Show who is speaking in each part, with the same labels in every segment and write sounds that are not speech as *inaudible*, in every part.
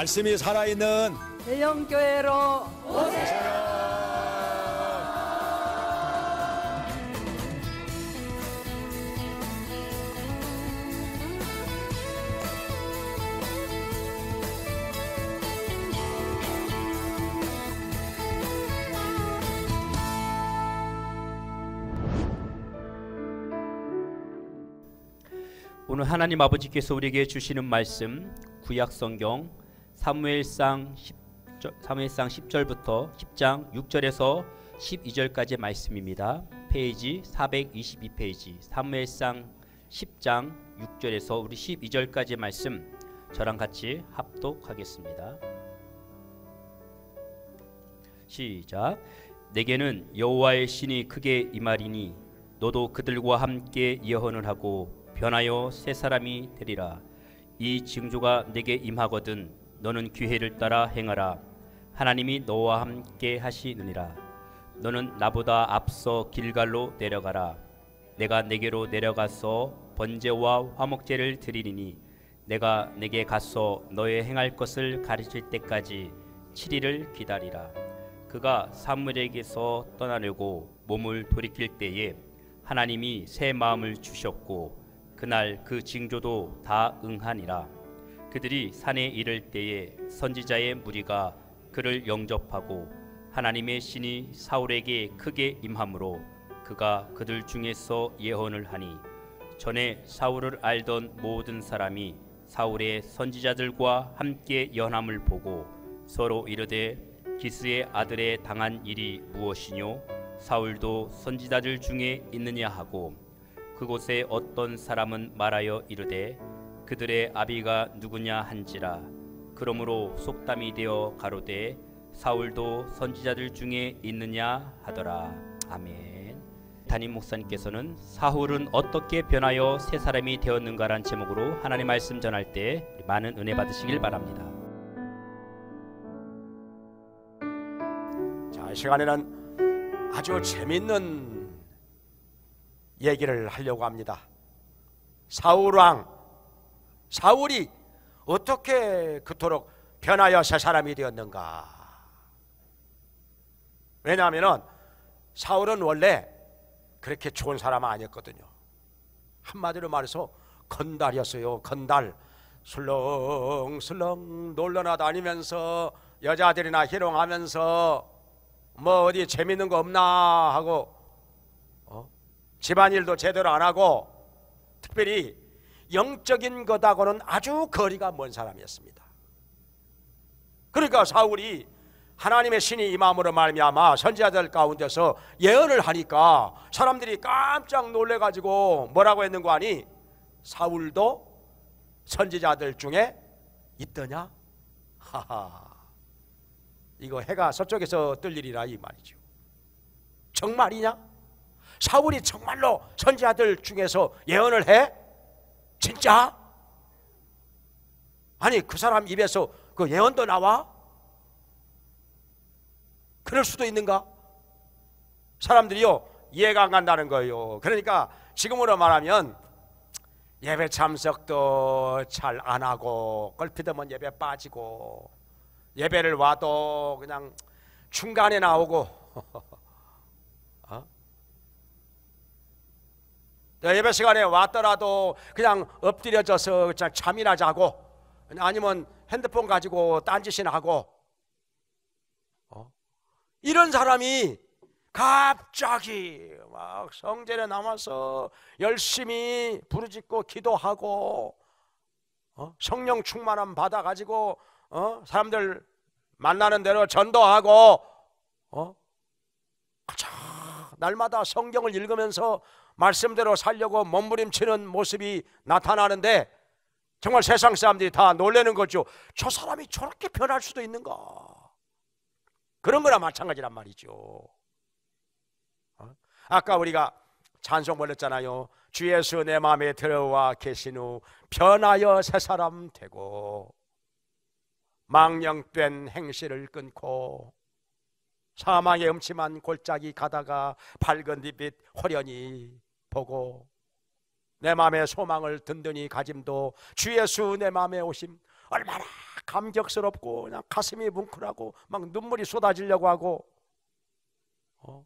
Speaker 1: 말씀이 살아있는
Speaker 2: 대형교회로 오세요. 오늘 하나님 아버지께서 우리에게 주시는 말씀 구약 성경 사무엘상 10절, 사무엘상 10절부터 10장 6절에서 12절까지의 말씀입니다. 페이지 422페이지 사무엘상 10장 6절에서 우리 12절까지의 말씀 저랑 같이 합독하겠습니다. 시작 내게는 여호와의 신이 크게 임하리니 너도 그들과 함께 예언을 하고 변하여 새 사람이 되리라 이 징조가 내게 임하거든 너는 기회를 따라 행하라 하나님이 너와 함께 하시느니라 너는 나보다 앞서 길갈로 내려가라 내가 내게로 내려가서 번제와 화목제를 드리리니 내가 내게 가서 너의 행할 것을 가르칠 때까지 7일을 기다리라 그가 사무엘에게서 떠나려고 몸을 돌이킬 때에 하나님이 새 마음을 주셨고 그날 그 징조도 다 응하니라 그들이 산에 이를 때에 선지자의 무리가 그를 영접하고 하나님의 신이 사울에게 크게 임함으로 그가 그들 중에서 예언을 하니 전에 사울을 알던 모든 사람이 사울의 선지자들과 함께 연함을 보고 서로 이르되 기스의 아들의 당한 일이 무엇이뇨 사울도 선지자들 중에 있느냐 하고 그곳에 어떤 사람은 말하여 이르되 그들의 아비가 누구냐 한지라 그러므로 속담이 되어 가로되 사울도 선지자들 중에 있느냐 하더라 아멘 담임 목사님께서는 사울은 어떻게 변하여 새 사람이 되었는가란 제목으로 하나님 말씀 전할 때 많은 은혜 받으시길 바랍니다 자 시간에는 아주
Speaker 1: 재밌는 얘기를 하려고 합니다 사울왕 사울이 어떻게 그토록 변하여 새 사람이 되었는가? 왜냐하면 사울은 원래 그렇게 좋은 사람 아니었거든요. 한마디로 말해서 건달이었어요. 건달. 슬렁슬렁 놀러나 다니면서 여자들이나 희롱하면서 뭐 어디 재밌는 거 없나 하고 어? 집안일도 제대로 안 하고 특별히 영적인 것하고는 아주 거리가 먼 사람이었습니다. 그러니까 사울이 하나님의 신이 이 마음으로 말미암아 선지자들 가운데서 예언을 하니까 사람들이 깜짝 놀래가지고 뭐라고 했는 거 아니? 사울도 선지자들 중에 있더냐? 하하. 이거 해가 서쪽에서 뜰 일이라 이 말이죠. 정말이냐? 사울이 정말로 선지자들 중에서 예언을 해? 진짜? 아니 그 사람 입에서 그 예언도 나와? 그럴 수도 있는가? 사람들이요 이해가 안 간다는 거예요. 그러니까 지금으로 말하면 예배 참석도 잘 안 하고 걸피드면 예배 빠지고 예배를 와도 그냥 중간에 나오고 *laughs* 어? 예배 시간에 왔더라도 그냥 엎드려져서 그냥 잠이나 자고 아니면 핸드폰 가지고 딴짓이나 하고 어? 이런 사람이 갑자기 막 성전에 남아서 열심히 부르짖고 기도하고 어? 성령 충만함 받아가지고 어? 사람들 만나는 대로 전도하고 어? 날마다 성경을 읽으면서 말씀대로 살려고 몸부림치는 모습이 나타나는데 정말 세상 사람들이 다 놀라는 거죠. 저 사람이 저렇게 변할 수도 있는가? 그런 거나 마찬가지란 말이죠. 어? 아까 우리가 찬송 불렀잖아요. 주 예수 내 마음에 들어와 계신 후 변하여 새 사람 되고 망령된 행실을 끊고 사망의 음침한 골짜기 가다가 밝은 빛 호련히 보고 내 마음의 소망을 든든히 가짐도 주 예수 내 마음에 오심 얼마나 감격스럽고 그냥 가슴이 뭉클하고 막 눈물이 쏟아지려고 하고 어?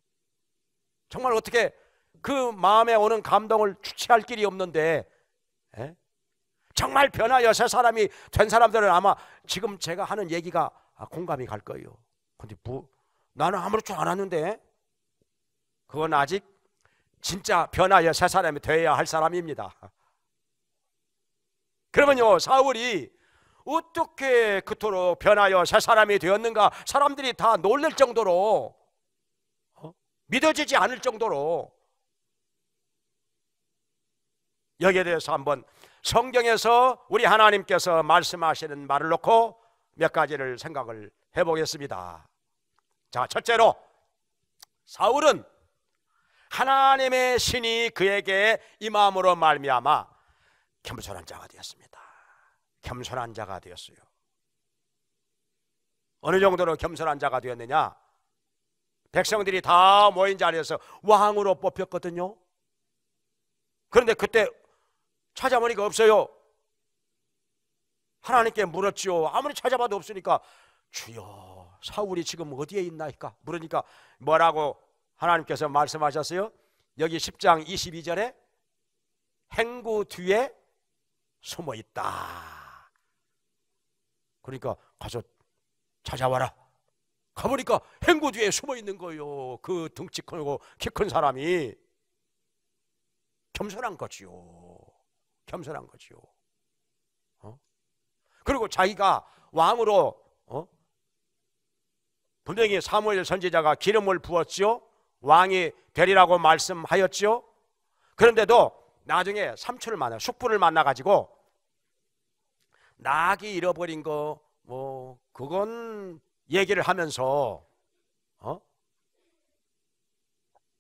Speaker 1: 정말 어떻게 그 마음에 오는 감동을 주체할 길이 없는데 에? 정말 변하여 새 사람이 된 사람들은 아마 지금 제가 하는 얘기가 아, 공감이 갈 거예요 근데 뭐 나는 아무렇지 않았는데 그건 아직 진짜 변하여새 사람이 되어야 할 사람입니다. 그러면요, 사울이 어떻게 그토록 변하여 새 사람이 되었는가? 사람들이 다 놀랄 정도로 어? 믿어지지 않을 정도로 여기에 대해서 한번 성경에서 우리 하나님께서 말씀하시는 말을 놓고 몇 가지를 생각을 해보겠습니다. 자, 첫째로 사울은 하나님의 신이 그에게 임함으로 말미암아 겸손한 자가 되었습니다. 겸손한 자가 되었어요. 어느 정도로 겸손한 자가 되었느냐? 백성들이 다 모인 자리에서 왕으로 뽑혔거든요. 그런데 그때 찾아보니까 없어요. 하나님께 물었지요. 아무리 찾아봐도 없으니까 주여 사울이 지금 어디에 있나이까? 물으니까 뭐라고 하나님께서 말씀하셨어요. 여기 10장 22절에 행구 뒤에 숨어 있다. 그러니까 가서 찾아와라. 가보니까 행구 뒤에 숨어 있는 거예요. 그 등치 크고 키 큰 사람이 겸손한 거지요. 겸손한 거지요. 어? 그리고 자기가 왕으로 어? 분명히 사무엘 선지자가 기름을 부었지요. 왕이 되리라고 말씀하였지요. 그런데도 나중에 삼촌을 만나 숙부를 만나 가지고 낙이 잃어버린 거 뭐 그건 얘기를 하면서 어?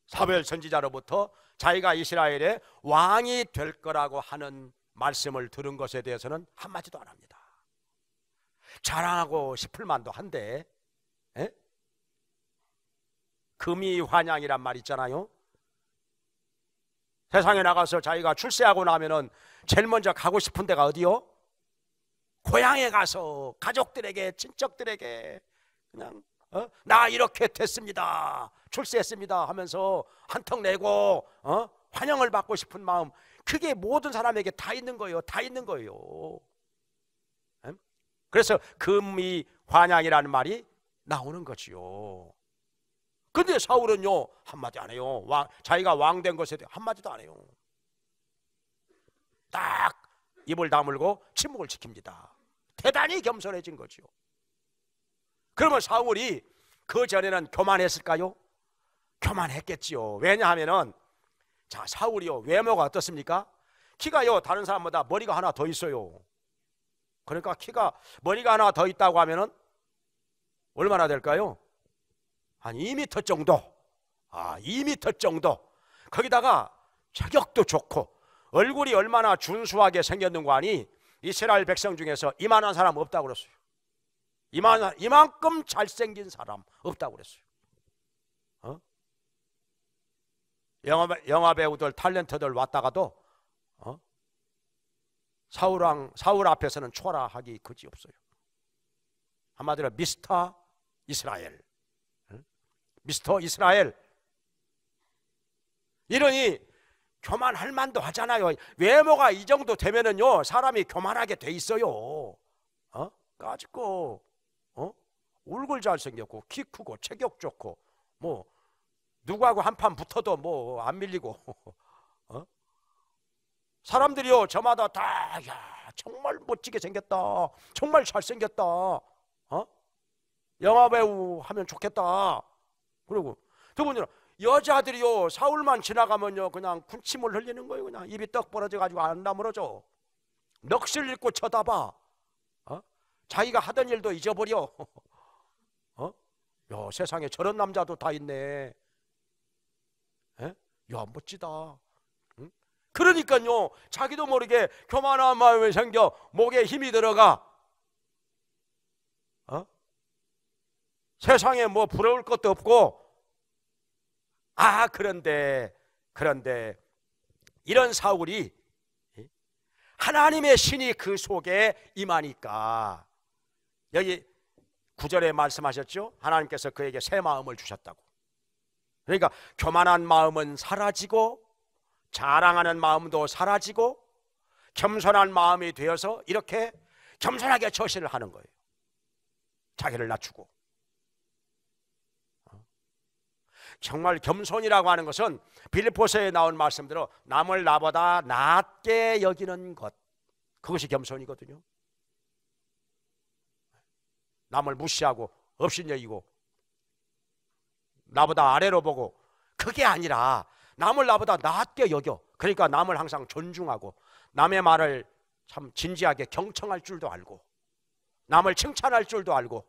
Speaker 1: 사벨 선지자로부터 자기가 이스라엘의 왕이 될 거라고 하는 말씀을 들은 것에 대해서는 한마디도 안 합니다. 자랑하고 싶을 만도 한데 금이 환양이란 말 있잖아요. 세상에 나가서 자기가 출세하고 나면은 제일 먼저 가고 싶은 데가 어디요? 고향에 가서 가족들에게 친척들에게 그냥 어? 나 이렇게 됐습니다. 출세했습니다 하면서 한턱 내고 어? 환영을 받고 싶은 마음 그게 모든 사람에게 다 있는 거예요. 다 있는 거예요. 그래서 금이 환양이라는 말이 나오는 거지요. 근데 사울은요 한마디 안 해요. 왕, 자기가 왕 된 것에 대해 한마디도 안 해요. 딱 입을 다물고 침묵을 지킵니다. 대단히 겸손해진 거지요. 그러면 사울이 그 전에는 교만했을까요? 교만했겠지요. 왜냐하면은 자 사울이요 외모가 어떻습니까? 키가요 다른 사람보다 머리가 하나 더 있어요. 그러니까 키가 머리가 하나 더 있다고 하면은 얼마나 될까요? 한 2미터 정도, 아 2미터 정도. 거기다가 체격도 좋고 얼굴이 얼마나 준수하게 생겼는거아니 이스라엘 백성 중에서 이만한 사람 없다고 그랬어요. 이만 이만큼 잘생긴 사람 없다고 그랬어요. 어? 영화, 영화 배우들 탤런트들 왔다가도 어? 사울왕 사울 앞에서는 초라하기 그지없어요. 한마디로 미스터 이스라엘. 미스터 이스라엘. 이러니 교만할 만도 하잖아요. 외모가 이 정도 되면은요, 사람이 교만하게 돼 있어요. 어? 까짓고, 어? 얼굴 잘생겼고, 키 크고, 체격 좋고, 뭐, 누구하고 한판 붙어도 뭐, 안 밀리고. *laughs* 어? 사람들이요, 저마다 다, 야, 정말 멋지게 생겼다. 정말 잘생겼다. 어? 영화배우 하면 좋겠다. 그러고두 번째로 여자들이요 사울만 지나가면요 그냥 군침을 흘리는 거예요 그냥 입이 떡 벌어져 가지고 안 나물어져 넋을 잃고 쳐다봐 어? 자기가 하던 일도 잊어버려 *laughs* 어? 요 세상에 저런 남자도 다 있네 에? 야 멋지다 응? 그러니까요 자기도 모르게 교만한 마음이 생겨 목에 힘이 들어가 세상에 뭐 부러울 것도 없고 아 그런데 그런데 이런 사울이 예? 하나님의 신이 그 속에 임하니까 여기 구절에 말씀하셨죠? 하나님께서 그에게 새 마음을 주셨다고. 그러니까 교만한 마음은 사라지고 자랑하는 마음도 사라지고 겸손한 마음이 되어서 이렇게 겸손하게 처신을 하는 거예요. 자기를 낮추고 정말 겸손이라고 하는 것은 빌리포스에 나온 말씀대로 남을 나보다 낮게 여기는 것 그것이 겸손이거든요. 남을 무시하고 없신여기고 나보다 아래로 보고 그게 아니라 남을 나보다 낮게 여겨 그러니까 남을 항상 존중하고 남의 말을 참 진지하게 경청할 줄도 알고 남을 칭찬할 줄도 알고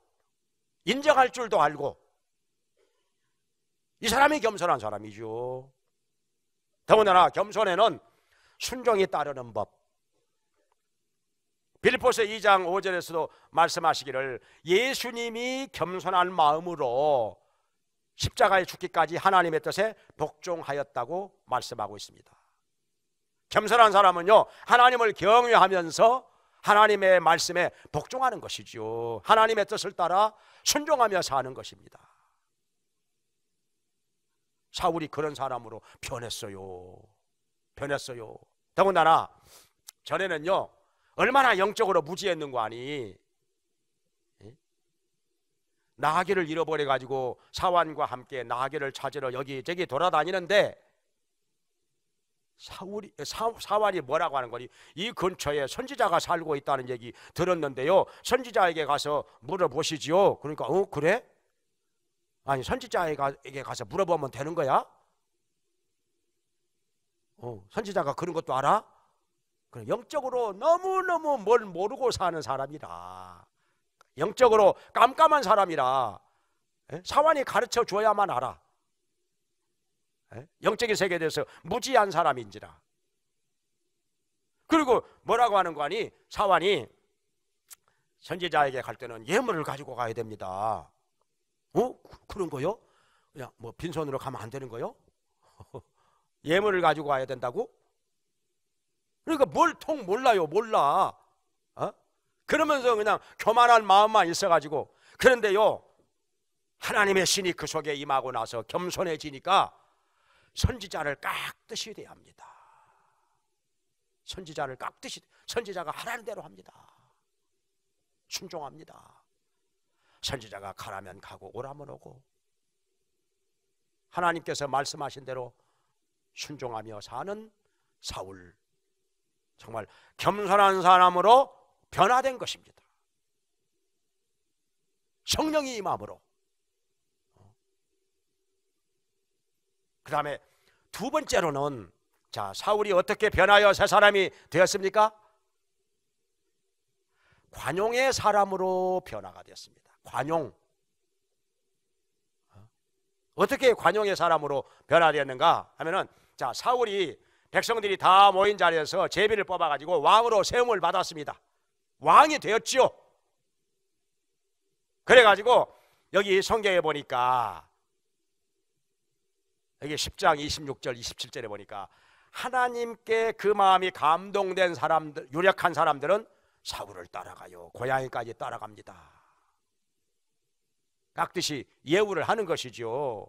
Speaker 1: 인정할 줄도 알고 이 사람이 겸손한 사람이죠. 더군다나 겸손에는 순종이 따르는 법. 빌리포스 2장 5절에서도 말씀하시기를 예수님이 겸손한 마음으로 십자가에 죽기까지 하나님의 뜻에 복종하였다고 말씀하고 있습니다. 겸손한 사람은요, 하나님을 경외하면서 하나님의 말씀에 복종하는 것이지 하나님의 뜻을 따라 순종하며 사는 것입니다. 사울이 그런 사람으로 변했어요. 변했어요. 더군다나 전에는요 얼마나 영적으로 무지했는고 아니 예? 나귀를 잃어버려 가지고 사환과 함께 나귀를 찾으러 여기저기 돌아다니는데 사울이 사, 사환이 뭐라고 하는 거니? 이 근처에 선지자가 살고 있다는 얘기 들었는데요. 선지자에게 가서 물어보시지요. 그러니까 어 그래? 아니 선지자에게 가서 물어보면 되는 거야? 어, 선지자가 그런 것도 알아? 그래, 영적으로 너무너무 뭘 모르고 사는 사람이라 영적으로 깜깜한 사람이라 에? 예? 사환이 가르쳐 줘야만 알아 에? 예? 영적인 세계에 대해서 무지한 사람인지라 그리고 뭐라고 하는 거 아니 사환이 선지자에게 갈 때는 예물을 가지고 가야 됩니다 어? 그, 그런 거요? 그냥 뭐 빈손으로 가면 안 되는 거요? *laughs* 예물을 가지고 와야 된다고? 그러니까 뭘 통 몰라요, 몰라. 어? 그러면서 그냥 교만한 마음만 있어가지고 그런데요 하나님의 신이 그 속에 임하고 나서 겸손해지니까 선지자를 깍듯이 대합니다. 선지자를 깍듯이 선지자가 하라는 대로 합니다. 순종합니다. 천지자가 가라면 가고 오라면 오고 하나님께서 말씀하신 대로 순종하며 사는 사울 정말 겸손한 사람으로 변화된 것입니다. 성령이 임함으로 그 다음에 두 번째로는 자 사울이 어떻게 변하여 새 사람이 되었습니까? 관용의 사람으로 변화가 되었습니다. 관용. 어? 어떻게 관용의 사람으로 변화되었는가 하면은 자, 사울이 백성들이 다 모인 자리에서 제비를 뽑아 가지고 왕으로 세움을 받았습니다. 왕이 되었지요. 그래 가지고 여기 성경에 보니까 여기 10장 26절 27절에 보니까 하나님께 그 마음이 감동된 사람들 유력한 사람들은 사울을 따라가요. 고향에까지 따라갑니다. 깍듯이 예우를 하는 것이죠.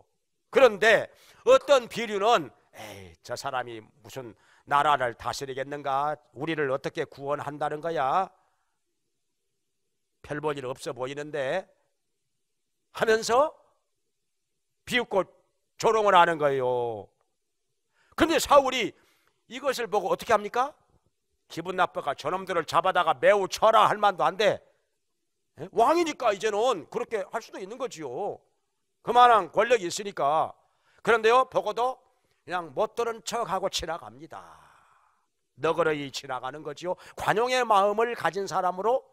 Speaker 1: 그런데 어떤 비류는 에이, 저 사람이 무슨 나라를 다스리겠는가? 우리를 어떻게 구원한다는 거야? 별볼일 없어 보이는데 하면서 비웃고 조롱을 하는 거예요. 근데 사울이 이것을 보고 어떻게 합니까? 기분 나빠가 저놈들을 잡아다가 매우 쳐라 할 만도 한데 예? 왕이니까 이제는 그렇게 할 수도 있는 거지요. 그만한 권력이 있으니까. 그런데요, 보고도 그냥 못 들은 척하고 지나갑니다. 너그러이 지나가는 거지요. 관용의 마음을 가진 사람으로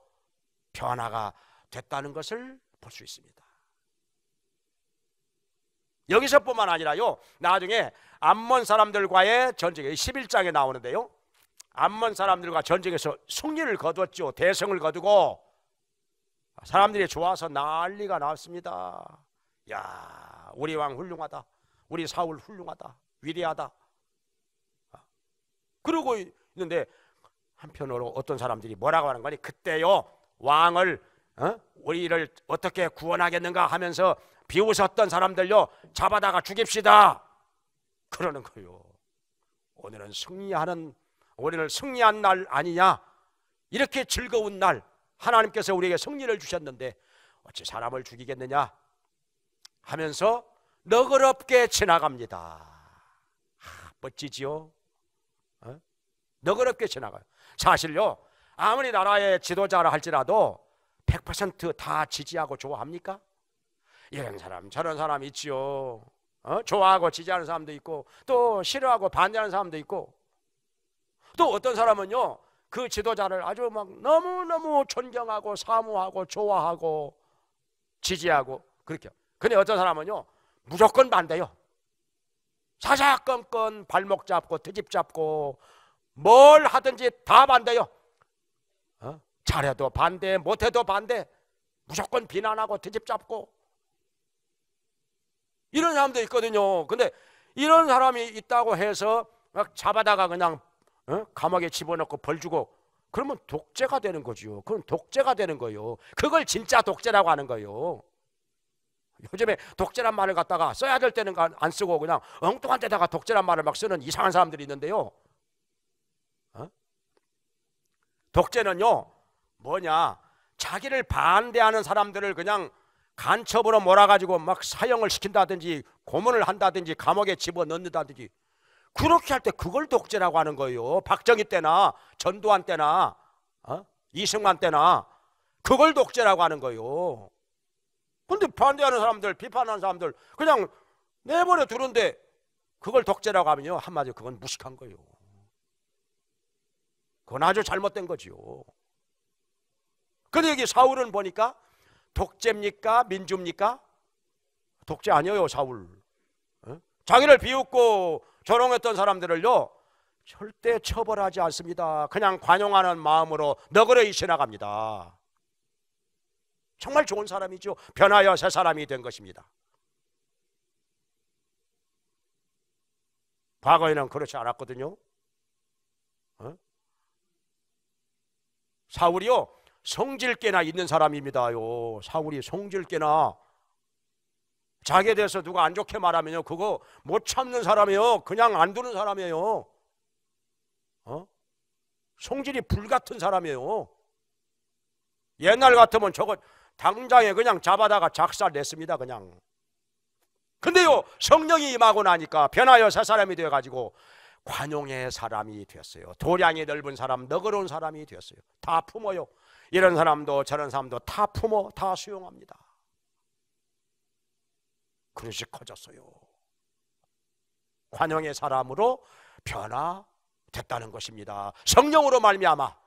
Speaker 1: 변화가 됐다는 것을 볼 수 있습니다. 여기서뿐만 아니라요. 나중에 암몬 사람들과의 전쟁이 11장에 나오는데요. 암몬 사람들과 전쟁에서 승리를 거두었죠. 대성을 거두고 사람들이 좋아서 난리가 났습니다. 야, 우리 왕 훌륭하다. 우리 사울 훌륭하다. 위대하다. 아, 그러고 있는데 한편으로 어떤 사람들이 뭐라고 하는 거니? 그때요 왕을 어? 우리를 어떻게 구원하겠는가 하면서 비웃었던 사람들요 잡아다가 죽입시다 그러는 거요. 오늘은 승리하는 오늘을 승리한 날 아니냐? 이렇게 즐거운 날 하나님께서 우리에게 승리를 주셨는데 어찌 사람을 죽이겠느냐 하면서 너그럽게 지나갑니다. 아, 멋지지요? 어? 너그럽게 지나가요. 사실요, 아무리 나라의 지도자라 할지라도 100%다 지지하고 좋아합니까? 이런 사람, 저런 사람 있지요. 어? 좋아하고 지지하는 사람도 있고, 또 싫어하고 반대하는 사람도 있고, 또 어떤 사람은요, 그 지도자를 아주 막 너무너무 존경하고 사모하고 좋아하고 지지하고 그렇게. 근데 어떤 사람은요. 무조건 반대요. 사사건건 발목 잡고 트집 잡고 뭘 하든지 다 반대요. 어? 잘해도 반대, 못해도 반대. 무조건 비난하고 트집 잡고 이런 사람도 있거든요. 근데 이런 사람이 있다고 해서 막 잡아다가 그냥 어? 감옥에 집어넣고 벌 주고 그러면 독재가 되는 거지요. 그건 독재가 되는 거요. 예 그걸 진짜 독재라고 하는 거요. 예 요즘에 독재란 말을 갖다가 써야 될 때는 안 쓰고 그냥 엉뚱한 데다가 독재란 말을 막 쓰는 이상한 사람들이 있는데요. 어? 독재는요 뭐냐 자기를 반대하는 사람들을 그냥 간첩으로 몰아가지고 막 사형을 시킨다든지 고문을 한다든지 감옥에 집어넣는다든지 그렇게 할 때 그걸 독재라고 하는 거예요. 박정희 때나 전두환 때나 어? 이승만 때나 그걸 독재라고 하는 거예요. 근데 반대하는 사람들, 비판하는 사람들 그냥 내버려 두는데 그걸 독재라고 하면요. 한마디로 그건 무식한 거예요. 그건 아주 잘못된 거지요. 근데 여기 사울은 보니까 독재입니까? 민주입니까? 독재 아니에요, 사울. 어? 자기를 비웃고 조롱했던 사람들을요 절대 처벌하지 않습니다. 그냥 관용하는 마음으로 너그러이 지나갑니다. 정말 좋은 사람이죠. 변하여 새 사람이 된 것입니다. 과거에는 그렇지 않았거든요. 어? 사울이요 성질깨나 있는 사람입니다요. 사울이 성질깨나 자기에 대해서 누가 안 좋게 말하면요. 그거 못 참는 사람이에요. 그냥 안 두는 사람이에요. 어? 성질이 불 같은 사람이에요. 옛날 같으면 저거 당장에 그냥 잡아다가 작살 냈습니다. 그냥. 근데요. 성령이 임하고 나니까 변하여 새 사람이 되어 가지고 관용의 사람이 되었어요. 도량이 넓은 사람, 너그러운 사람이 되었어요. 다 품어요. 이런 사람도 저런 사람도 다 품어 다 수용합니다. 그릇이 커졌어요. 관용의 사람으로 변화됐다는 것입니다. 성령으로 말미암아.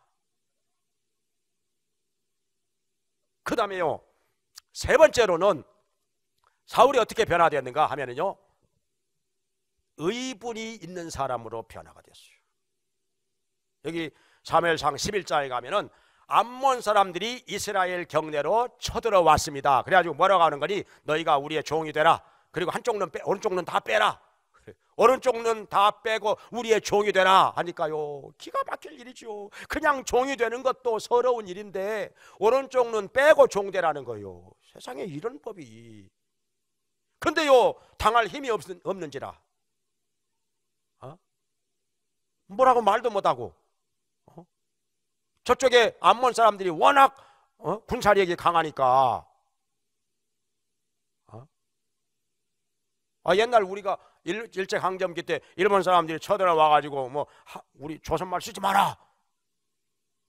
Speaker 1: 그다음에요. 세 번째로는 사울이 어떻게 변화되었는가 하면요 의분이 있는 사람으로 변화가 됐어요. 여기 사무상 11장에 가면은 암몬 사람들이 이스라엘 경내로 쳐들어왔습니다. 그래가지고 뭐라고 하는 거니? 너희가 우리의 종이 되라. 그리고 한쪽 눈 빼, 오른쪽 눈 다 빼라. 오른쪽 눈 다 빼고 우리의 종이 되라 하니까요. 기가 막힐 일이죠. 그냥 종이 되는 것도 서러운 일인데 오른쪽 눈 빼고 종 되라는 거요. 세상에 이런 법이. 근데요, 당할 힘이 없, 없는지라. 어? 뭐라고 말도 못하고 저쪽에 암몬 사람들이 워낙 어? 군사력이 강하니까 어? 아, 옛날 우리가 일, 제강점기때 일본 사람들이 쳐들어와 가지고 뭐 하, 우리 조선말 쓰지 마라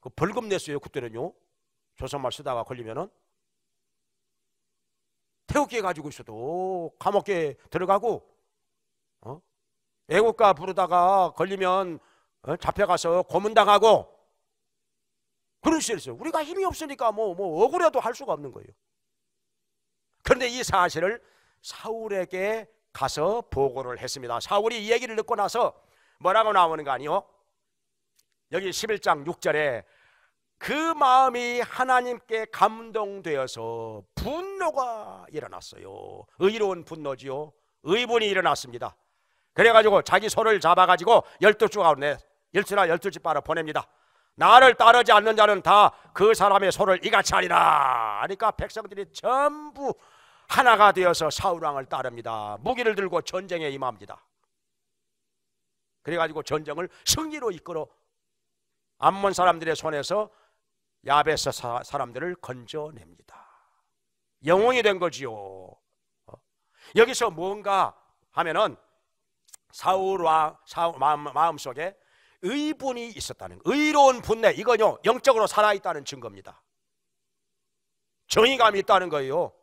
Speaker 1: 그 벌금 냈어요 그때는요 조선말 쓰다가 걸리면은 태극기 가지고 있어도 감옥에 들어가고 어? 애국가 부르다가 걸리면 어? 잡혀가서 고문당하고 그런 시절이 있어요. 우리가 힘이 없으니까 뭐, 뭐 억울해도 할 수가 없는 거예요. 그런데 이 사실을 사울에게 가서 보고를 했습니다. 사울이 이 얘기를 듣고 나서 뭐라고 나오는 거 아니요? 여기 11장 6절에 그 마음이 하나님께 감동되어서 분노가 일어났어요. 의로운 분노지요. 의분이 일어났습니다. 그래가지고 자기 손을 잡아가지고 1 2주 가운데 1두나 열두 집 빨아 보냅니다. 나를 따르지 않는 자는 다 그 사람의 소를 이같이 하리라. 그러니까 백성들이 전부 하나가 되어서 사울왕을 따릅니다. 무기를 들고 전쟁에 임합니다. 그래가지고 전쟁을 승리로 이끌어 암몬 사람들의 손에서 야베스 사람들을 건져냅니다. 영웅이 된 거지요. 어? 여기서 뭔가 하면은 사울 왕 사울 마음, 마음속에 의분이 있었다는 의로운 분내 이건요 영적으로 살아있다는 증거입니다. 정의감이 있다는 거예요.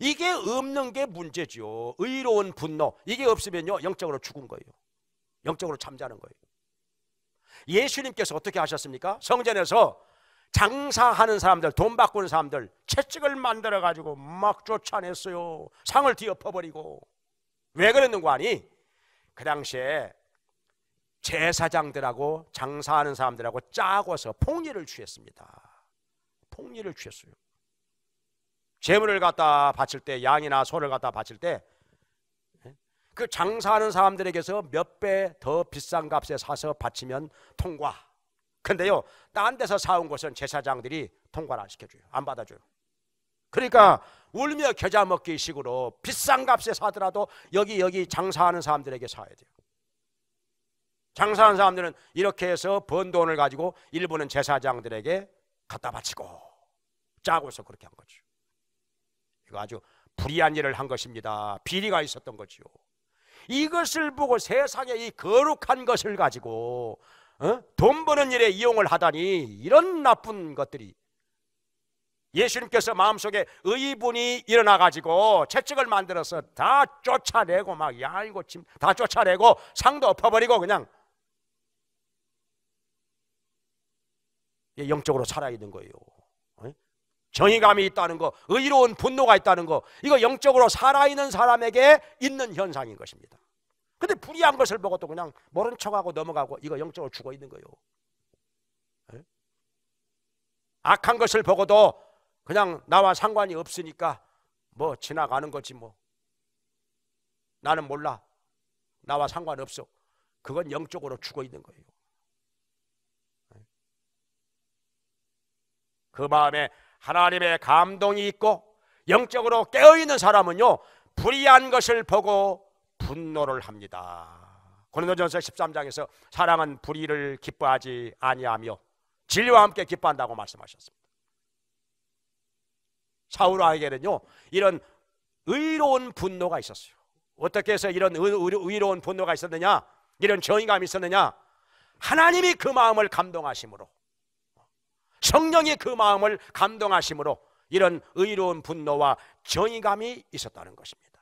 Speaker 1: 이게 없는 게 문제죠. 의로운 분노 이게 없으면요 영적으로 죽은 거예요. 영적으로 잠자는 거예요. 예수님께서 어떻게 하셨습니까? 성전에서 장사하는 사람들, 돈 바꾸는 사람들 채찍을 만들어 가지고 막 쫓아냈어요. 상을 뒤엎어 버리고 왜 그랬는 거 아니? 그 당시에 제사장들하고 장사하는 사람들하고 짜고서 폭리를 취했습니다. 폭리를 취했어요. 재물을 갖다 바칠 때 양이나 소를 갖다 바칠 때그 예? 장사하는 사람들에게서 몇 배 더 비싼 값에 사서 바치면 통과. 근데요, 딴 데서 사온 것은 제사장들이 통과를 안 시켜줘요. 안 받아줘요. 그러니까 울며 겨자 먹기 식으로 비싼 값에 사더라도 여기 여기 장사하는 사람들에게 사야 돼요. 장사하는 사람들은 이렇게 해서 번 돈을 가지고 일부는 제사장들에게 갖다 바치고 짜고서 그렇게 한 거죠. 이거 아주 불의한 일을 한 것입니다. 비리가 있었던 거지 이것을 보고 세상의 이 거룩한 것을 가지고 어? 돈 버는 일에 이용을 하다니 이런 나쁜 것들이 예수님께서 마음속에 의분이 일어나 가지고 채찍을 만들어서 다 쫓아내고 막 야이고 다 쫓아내고 상도 엎어버리고 그냥 예, 영적으로 살아야 되는 거예요. 예? 정의감이 있다는 거, 의로운 분노가 있다는 거, 이거 영적으로 살아있는 사람에게 있는 현상인 것입니다. 근데 불의한 것을 보고 또 그냥 모른 척하고 넘어가고 이거 영적으로 죽어 있는 거예요. 예? 악한 것을 보고도 그냥 나와 상관이 없으니까 뭐 지나가는 거지 뭐. 나는 몰라. 나와 상관없어. 그건 영적으로 죽어 있는 거예요. 그 마음에 하나님의 감동이 있고 영적으로 깨어있는 사람은요 불의한 것을 보고 분노를 합니다 고린도전서 13장에서 사람은 불의를 기뻐하지 아니하며 진리와 함께 기뻐한다고 말씀하셨습니다 사울아에게는요 이런 의로운 분노가 있었어요 어떻게 해서 이런 의로운 분노가 있었느냐 이런 정의감이 있었느냐 하나님이 그 마음을 감동하심으로 성령이 그 마음을 감동하심으로 이런 의로운 분노와 정의감이 있었다는 것입니다.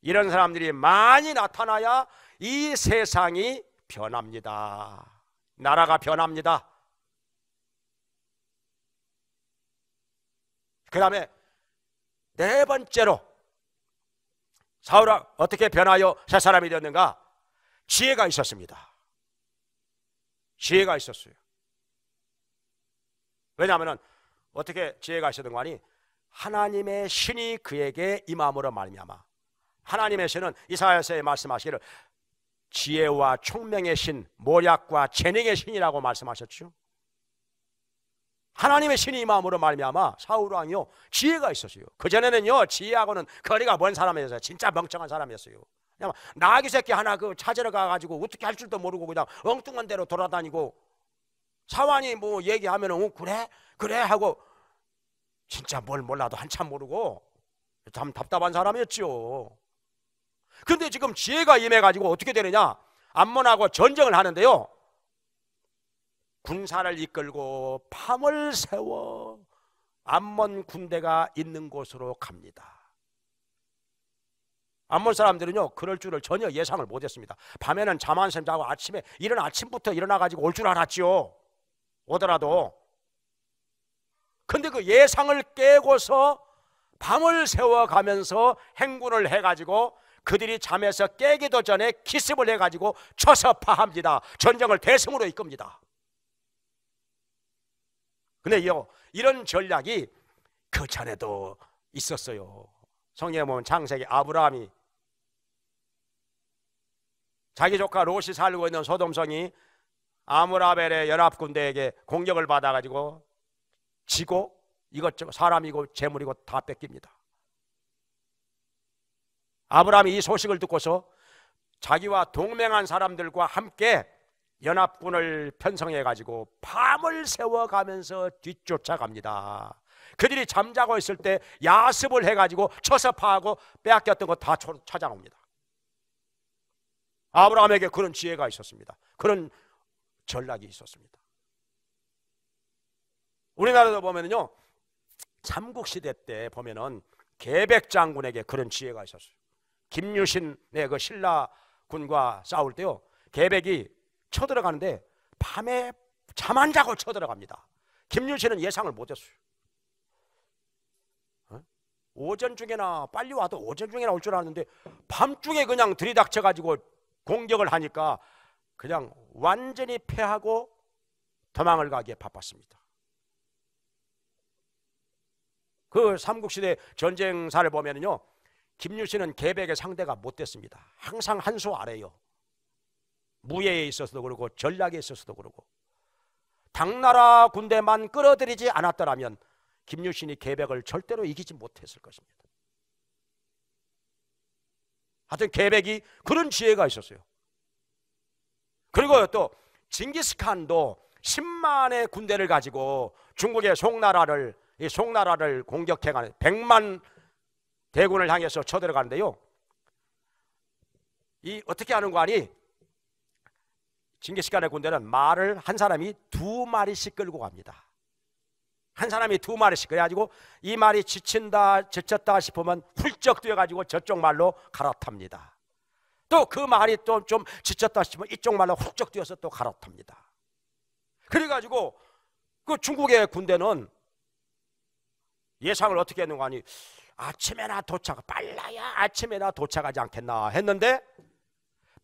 Speaker 1: 이런 사람들이 많이 나타나야 이 세상이 변합니다. 나라가 변합니다. 그 다음에 네 번째로 사울아 어떻게 변하여 새 사람이 되었는가? 지혜가 있었습니다. 지혜가 있었어요. 왜냐하면 어떻게 지혜가 있었던가니 하나님의 신이 그에게 임함으로 말미암아 하나님의 신은 이사야서에 말씀하시기를 지혜와 총명의 신, 모략과 재능의 신이라고 말씀하셨죠. 하나님의 신이 임함으로 말미암아 사울 왕이요 지혜가 있었어요. 그 전에는요 지혜하고는 거리가 먼 사람이었어요. 진짜 멍청한 사람이었어요. 그냥 나귀 새끼 하나 그 찾으러 가가지고 어떻게 할 줄도 모르고 그냥 엉뚱한 대로 돌아다니고 사환이 뭐 얘기하면 어, 그래? 그래? 하고 진짜 뭘 몰라도 한참 모르고 참 답답한 사람이었죠 근데 지금 지혜가 임해가지고 어떻게 되느냐? 암몬하고 전쟁을 하는데요. 군사를 이끌고 밤을 세워 암몬 군대가 있는 곳으로 갑니다. 암몬 사람들은요 그럴 줄을 전혀 예상을 못했습니다. 밤에는 잠안샘 자고 아침에 이른 아침부터 일어나가지고 올 줄 알았지요. 오더라도 근데 그 예상을 깨고서 밤을 세워가면서 행군을 해가지고 그들이 잠에서 깨기도 전에 기습을 해가지고 쳐서 파합니다. 전쟁을 대승으로 이끕니다. 근데요, 이런 전략이 그 전에도 있었어요. 성경에 보면 창세기 아브라함이 자기 조카 롯이 살고 있는 소돔성이 아무라벨의 연합 군대에게 공격을 받아가지고 지고 이것저것 사람이고 재물이고 다 뺏깁니다. 아브라함이 이 소식을 듣고서 자기와 동맹한 사람들과 함께 연합군을 편성해 가지고 밤을 세워 가면서 뒤쫓아갑니다. 그들이 잠자고 있을 때 야습을 해 가지고 쳐서 파하고 빼앗겼던 것 다 찾아옵니다. 아브라함에게 그런 지혜가 있었습니다. 그런 전락이 있었습니다. 우리나라도 보면요 삼국 시대 때 보면은 계백 장군에게 그런 지혜가 있었어요. 김유신의 네, 그 신라 군과 싸울 때요 계백이 쳐들어가는데 밤에 잠안 자고 쳐들어갑니다. 김유신은 예상을 못했어요. 어? 오전 중에나 빨리 와도 오전 중에나 올 줄 알았는데 밤중에 그냥 들이닥쳐 가지고 공격을 하니까 그냥 완전히 패하고 도망을 가기에 바빴습니다. 그 삼국시대 전쟁사를 보면요. 김유신은 계백의 상대가 못 됐습니다. 항상 한 수 아래요. 무예에 있어서도 그러고 전략에 있어서도 그러고 당나라 군대만 끌어들이지 않았더라면 김유신이 계백을 절대로 이기지 못했을 것입니다. 하여튼 계백이 그런 지혜가 있었어요. 그리고 또 징기스칸도 10만의 군대를 가지고 중국의 송나라를 이 송나라를 공격해 가는 100만 대군을 향해서 쳐들어가는데요. 이 어떻게 하는 거 아니? 징기스칸의 군대는 말을 한 사람이 두 마리씩 끌고 갑니다. 한 사람이 두 마리씩 그래가지고 이 말이 지친다 지쳤다 싶으면 훌쩍 뛰어가지고 저쪽 말로 갈아탑니다. 또그 말이 또 좀 지쳤다 싶으면 이쪽 말로 훌쩍 뛰어서 또 갈아탑니다. 그래가지고 그 중국의 군대는 예상을 어떻게 했는가 하니 아침에나 도착 빨라야 아침에나 도착하지 않겠나 했는데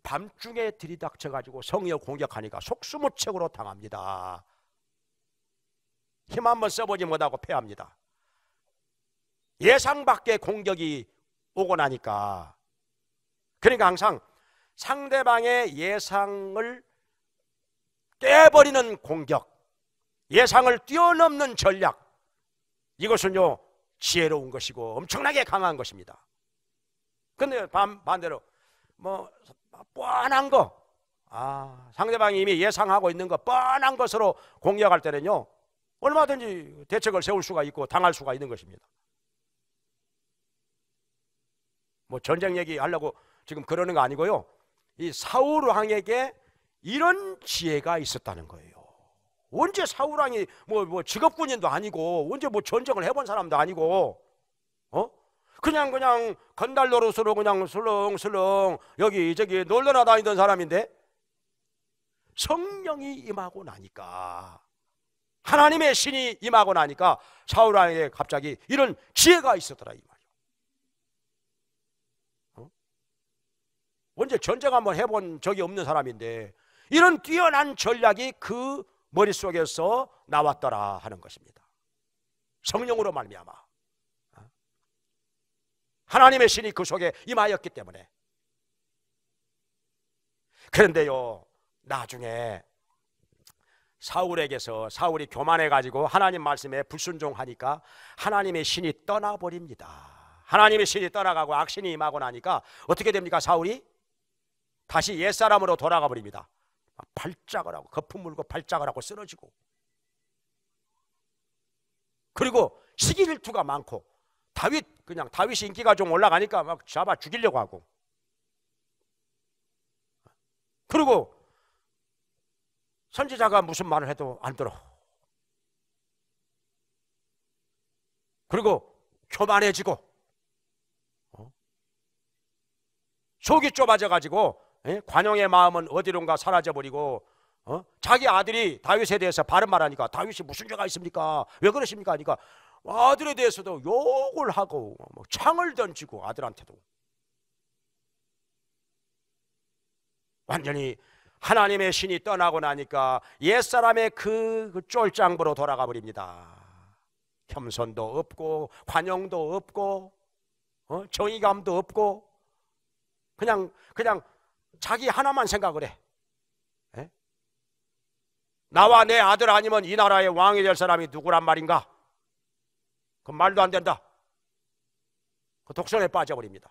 Speaker 1: 밤중에 들이닥쳐가지고 성여 공격하니까 속수무책으로 당합니다. 힘 한번 써보지 못하고 패합니다. 예상 밖의 공격이 오고 나니까 그러니까 항상 상대방의 예상을 깨버리는 공격, 예상을 뛰어넘는 전략, 이것은요, 지혜로운 것이고 엄청나게 강한 것입니다. 근데 반대로, 뭐, 뻔한 거, 아, 상대방이 이미 예상하고 있는 거, 뻔한 것으로 공격할 때는요, 얼마든지 대책을 세울 수가 있고 당할 수가 있는 것입니다. 뭐 전쟁 얘기하려고 지금 그러는 거 아니고요. 이 사울 왕에게 이런 지혜가 있었다는 거예요. 언제 사울 왕이 뭐, 뭐 직업군인도 아니고 언제 뭐 전쟁을 해본 사람도 아니고 어? 그냥 그냥 건달로로서로 그냥 슬렁슬렁 여기 저기 놀러나 다니던 사람인데 성령이 임하고 나니까 하나님의 신이 임하고 나니까 사울 왕에게 갑자기 이런 지혜가 있었더라 이 말. 언제 전쟁 한번 해본 적이 없는 사람인데 이런 뛰어난 전략이 그 머릿속에서 나왔더라 하는 것입니다. 성령으로 말미암아 하나님의 신이 그 속에 임하였기 때문에 그런데요 나중에 사울에게서 사울이 교만해 가지고 하나님 말씀에 불순종하니까 하나님의 신이 떠나버립니다. 하나님의 신이 떠나가고 악신이 임하고 나니까 어떻게 됩니까 사울이 다시 옛사람으로 돌아가 버립니다. 발작을 하고 거품 물고 발작을 하고 쓰러지고 그리고 시기 질투가 많고 다윗 그냥 다윗이 인기가 좀 올라가니까 막 잡아 죽이려고 하고 그리고 선지자가 무슨 말을 해도 안 들어 그리고 교만해지고 어? 속이 좁아져 가지고 예? 관용의 마음은 어디론가 사라져버리고 어? 자기 아들이 다윗에 대해서 바른 말하니까 다윗이 무슨 죄가 있습니까? 왜 그러십니까? 하니까 뭐 아들에 대해서도 욕을 하고 뭐 창을 던지고 아들한테도 완전히 하나님의 신이 떠나고 나니까 옛사람의 그, 그 쫄장부로 돌아가 버립니다. 겸손도 없고 관용도 없고 어? 정의감도 없고 그냥 그냥 자기 하나만 생각을 해. 에? 예? 나와 내 아들 아니면 이 나라의 왕이 될 사람이 누구란 말인가? 그 말도 안 된다. 그 독선에 빠져버립니다.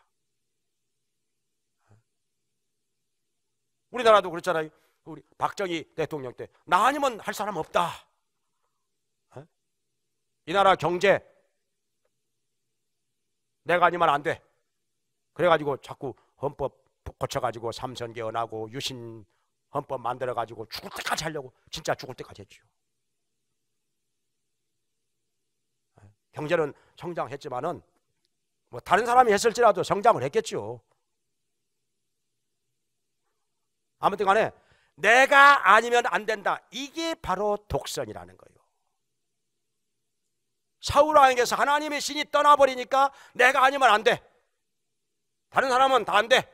Speaker 1: 우리나라도 그렇잖아요. 우리 박정희 대통령 때 나 아니면 할 사람 없다. 에? 예? 이 나라 경제 내가 아니면 안 돼. 그래가지고 자꾸 헌법 고쳐가지고 삼선 개헌하고 유신 헌법 만들어가지고 죽을 때까지 하려고 진짜 죽을 때까지 했죠. 경제는 성장했지만은 뭐 다른 사람이 했을지라도 성장을 했겠죠. 아무튼 간에 내가 아니면 안 된다. 이게 바로 독선이라는 거예요. 사울 왕에게서 하나님의 신이 떠나버리니까 내가 아니면 안 돼. 다른 사람은 다 안 돼.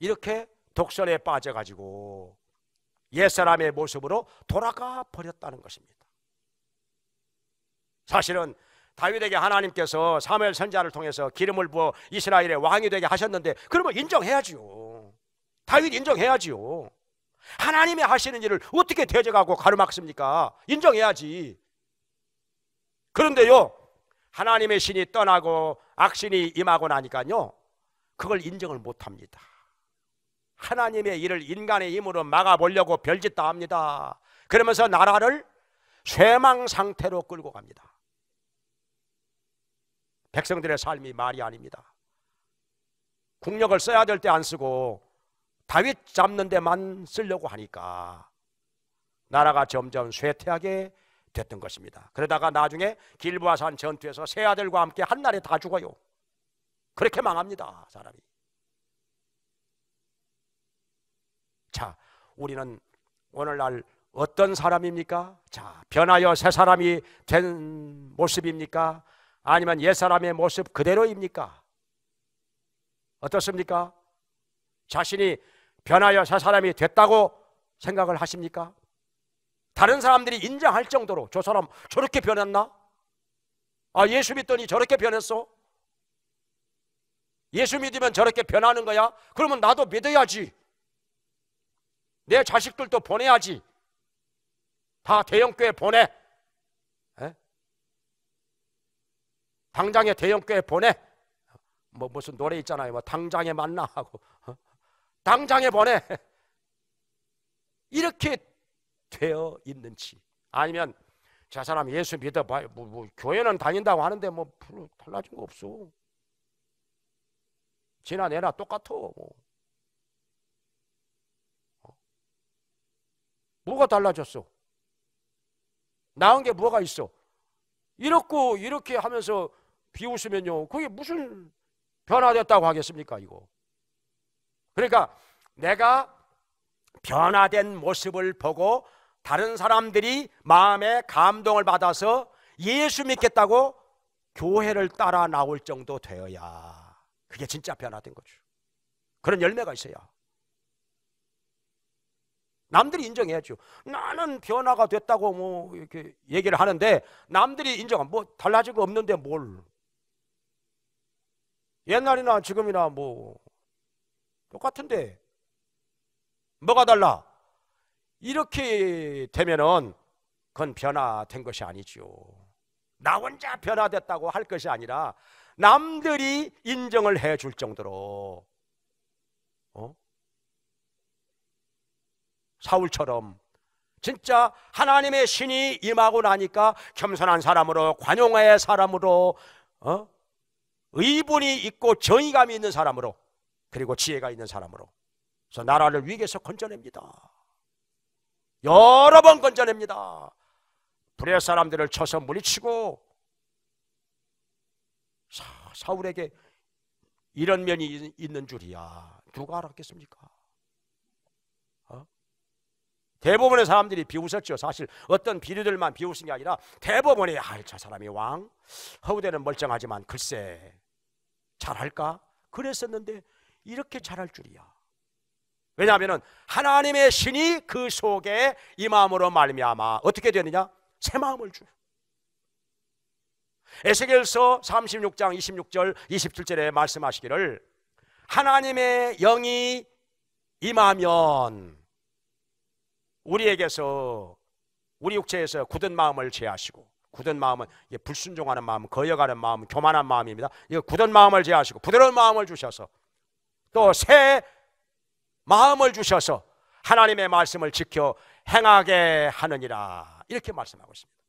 Speaker 1: 이렇게 독설에 빠져가지고 옛사람의 모습으로 돌아가 버렸다는 것입니다. 사실은 다윗에게 하나님께서 사무엘 선자를 통해서 기름을 부어 이스라엘의 왕이 되게 하셨는데 그러면 인정해야지요. 다윗 인정해야지요. 하나님이 하시는 일을 어떻게 대적하고 가로막습니까? 인정해야지. 그런데요. 하나님의 신이 떠나고 악신이 임하고 나니까요. 그걸 인정을 못 합니다. 하나님의 일을 인간의 힘으로 막아보려고 별짓 다 합니다. 그러면서 나라를 쇠망 상태로 끌고 갑니다. 백성들의 삶이 말이 아닙니다. 국력을 써야 될 때 안 쓰고 다윗 잡는 데만 쓰려고 하니까 나라가 점점 쇠퇴하게 됐던 것입니다. 그러다가 나중에 길부아산 전투에서 새 아들과 함께 한날에 다 죽어요. 그렇게 망합니다, 사람이. 자, 우리는 오늘날 어떤 사람입니까? 자, 변하여 새 사람이 된 모습입니까? 아니면 옛사람의 모습 그대로입니까? 어떻습니까? 자신이 변하여 새 사람이 됐다고 생각을 하십니까? 다른 사람들이 인정할 정도로 저 사람 저렇게 변했나? 아, 예수 믿더니 저렇게 변했어? 예수 믿으면 저렇게 변하는 거야? 그러면 나도 믿어야지. 내 자식들도 보내야지. 다 대형교회 보내. 에? 당장에 대형교회 보내. 뭐 무슨 노래 있잖아요. 뭐 당장에 만나 하고 어? 당장에 보내. 이렇게 되어 있는지 아니면 저 사람 예수 믿어 봐. 뭐, 뭐 교회는 다닌다고 하는데 뭐 달라진 거 없어. 지난 해나 똑같아. 뭐. 뭐가 달라졌어? 나은 게 뭐가 있어? 이렇고 이렇게 하면서 비웃으면요. 그게 무슨 변화됐다고 하겠습니까, 이거? 그러니까 내가 변화된 모습을 보고 다른 사람들이 마음에 감동을 받아서 예수 믿겠다고 교회를 따라 나올 정도 되어야 그게 진짜 변화된 거죠. 그런 열매가 있어야. 남들이 인정해야죠. 나는 변화가 됐다고 뭐 이렇게 얘기를 하는데 남들이 인정한 뭐 달라진 거 없는데 뭘 옛날이나 지금이나 뭐 똑같은데 뭐가 달라? 이렇게 되면은 그건 변화된 것이 아니죠. 나 혼자 변화됐다고 할 것이 아니라 남들이 인정을 해 줄 정도로 어? 사울처럼 진짜 하나님의 신이 임하고 나니까 겸손한 사람으로 관용의 사람으로 어? 의분이 있고 정의감이 있는 사람으로 그리고 지혜가 있는 사람으로 그래서 나라를 위기에서 건져냅니다. 여러 번 건져냅니다. 불의 사람들을 쳐서 물리치고 사, 울에게 이런 면이 있는 줄이야. 누가 알았겠습니까? 대부분의 사람들이 비웃었죠. 사실 어떤 비리들만 비웃은 게 아니라 대부분의 아저 사람이 왕 허우대는 멀쩡하지만 글쎄 잘할까 그랬었는데 이렇게 잘할 줄이야. 왜냐하면 하나님의 신이 그 속에 이 마음으로 말미암아 어떻게 되느냐 새 마음을 주. 에스겔서 36장 26절 27절에 말씀하시기를 하나님의 영이 임하면 우리에게서 우리 육체에서 굳은 마음을 제하시고 굳은 마음은 불순종하는 마음, 거역하는 마음, 교만한 마음입니다. 이 굳은 마음을 제하시고 부드러운 마음을 주셔서 또 새 마음을 주셔서 하나님의 말씀을 지켜 행하게 하느니라 이렇게 말씀하고 있습니다.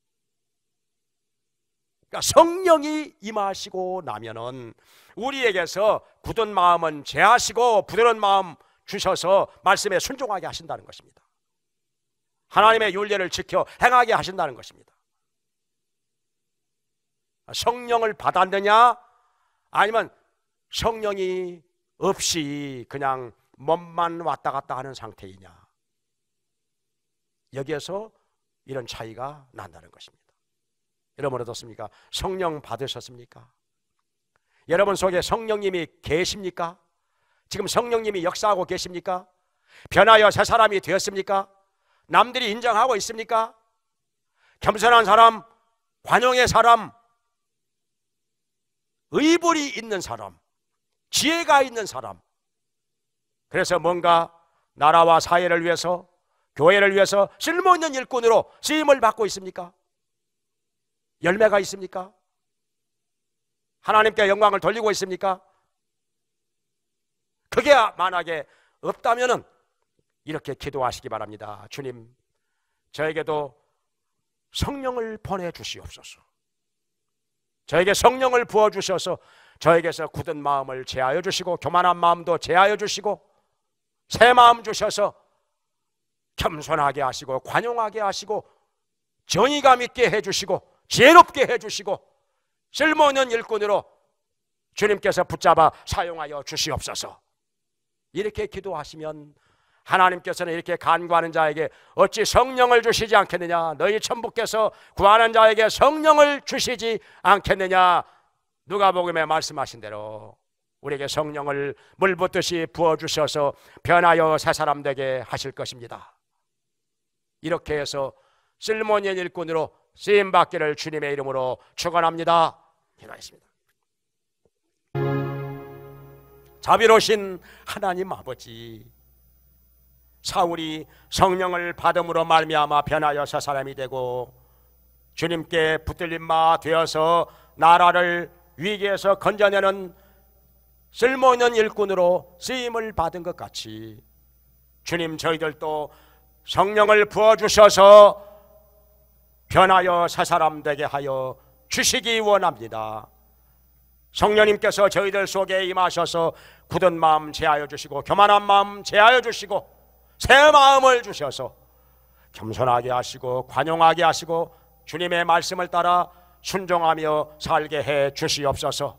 Speaker 1: 그러니까 성령이 임하시고 나면은 우리에게서 굳은 마음은 제하시고 부드러운 마음 주셔서 말씀에 순종하게 하신다는 것입니다. 하나님의 윤례를 지켜 행하게 하신다는 것입니다. 성령을 받았느냐? 아니면 성령이 없이 그냥 몸만 왔다 갔다 하는 상태이냐? 여기에서 이런 차이가 난다는 것입니다. 여러분 어떻습니까? 성령 받으셨습니까? 여러분 속에 성령님이 계십니까? 지금 성령님이 역사하고 계십니까? 변하여 새 사람이 되었습니까? 남들이 인정하고 있습니까? 겸손한 사람, 관용의 사람, 의불이 있는 사람, 지혜가 있는 사람. 그래서 뭔가 나라와 사회를 위해서, 교회를 위해서 쓸모있는 일꾼으로 쓰임을 받고 있습니까? 열매가 있습니까? 하나님께 영광을 돌리고 있습니까? 그게 만약에 없다면은 이렇게 기도하시기 바랍니다. 주님, 저에게도 성령을 보내주시옵소서. 저에게 성령을 부어주셔서 저에게서 굳은 마음을 제하여 주시고 교만한 마음도 제하여 주시고 새 마음 주셔서 겸손하게 하시고 관용하게 하시고 정의감 있게 해주시고 지혜롭게 해주시고 쓸모있는 일꾼으로 주님께서 붙잡아 사용하여 주시옵소서 이렇게 기도하시면 하나님께서는 이렇게 간구하는 자에게 어찌 성령을 주시지 않겠느냐 너희 천부께서 구하는 자에게 성령을 주시지 않겠느냐 누가복음에 말씀하신 대로 우리에게 성령을 물 붓듯이 부어 주셔서 변하여 새 사람 되게 하실 것입니다. 이렇게 해서 쓸모니 일꾼으로 쓰임 받기를 주님의 이름으로 축원합니다. 기도하겠습니다. 자비로신 하나님 아버지 사울이 성령을 받음으로 말미암아 변하여 새 사람이 되고 주님께 붙들린 마 되어서 나라를 위기에서 건져내는 쓸모있는 일꾼으로 쓰임을 받은 것 같이 주님 저희들도 성령을 부어주셔서 변하여 새 사람 되게 하여 주시기 원합니다. 성령님께서 저희들 속에 임하셔서 굳은 마음 제하여 주시고 교만한 마음 제하여 주시고 새 마음을 주셔서 겸손하게 하시고 관용하게 하시고 주님의 말씀을 따라 순종하며 살게 해 주시옵소서.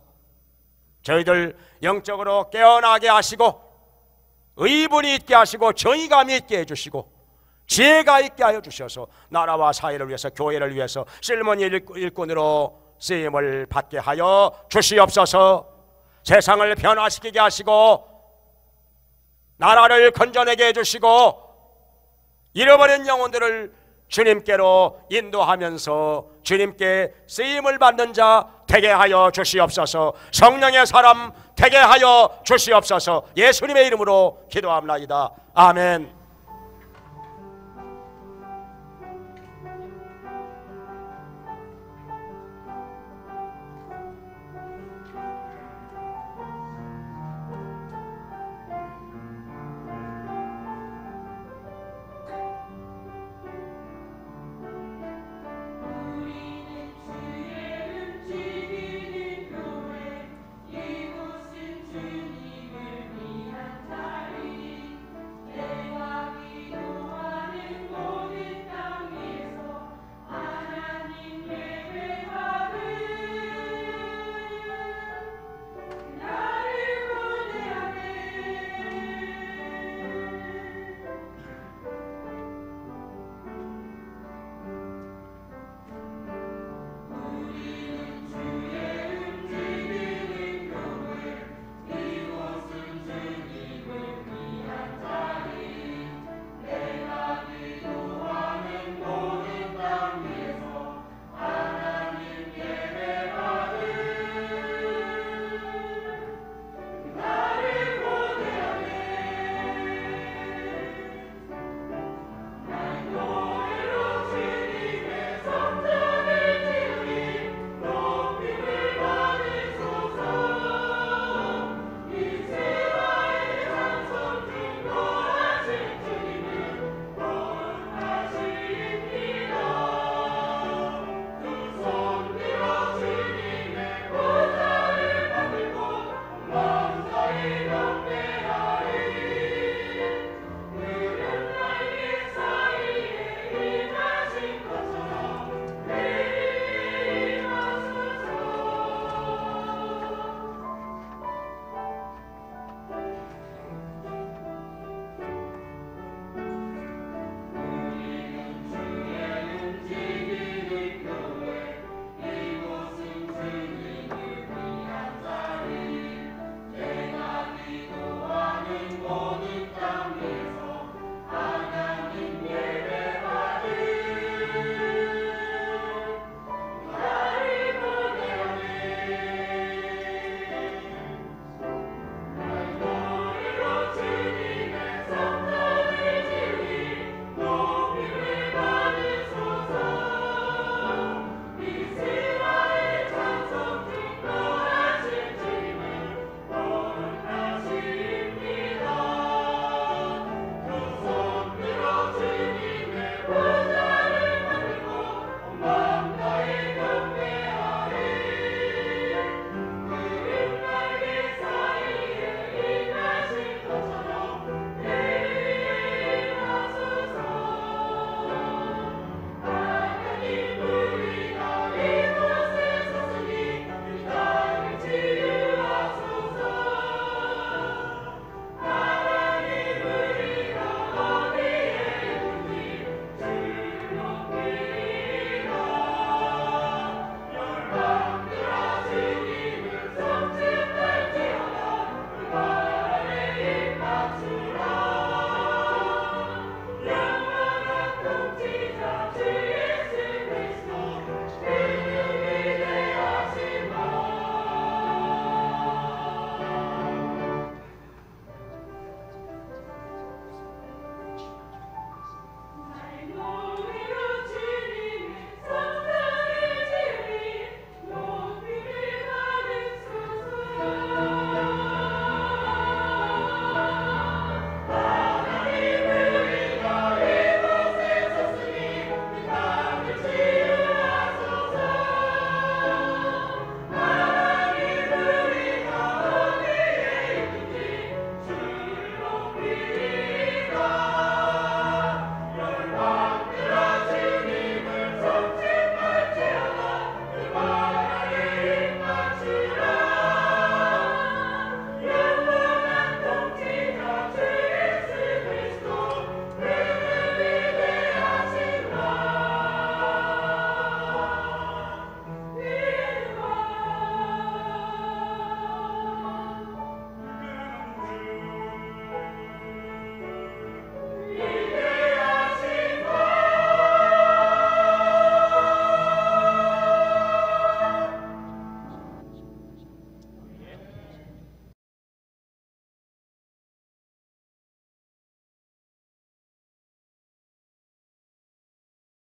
Speaker 1: 저희들 영적으로 깨어나게 하시고 의분이 있게 하시고 정의감이 있게 해주시고 지혜가 있게 하여 주셔서 나라와 사회를 위해서 교회를 위해서 쓸모니 일꾼으로 쓰임을 받게 하여 주시옵소서 세상을 변화시키게 하시고 나라를 건져내게 해주시고 잃어버린 영혼들을 주님께로 인도하면서 주님께 쓰임을 받는 자 되게 하여 주시옵소서 성령의 사람 되게 하여 주시옵소서 예수님의 이름으로 기도합나이다 아멘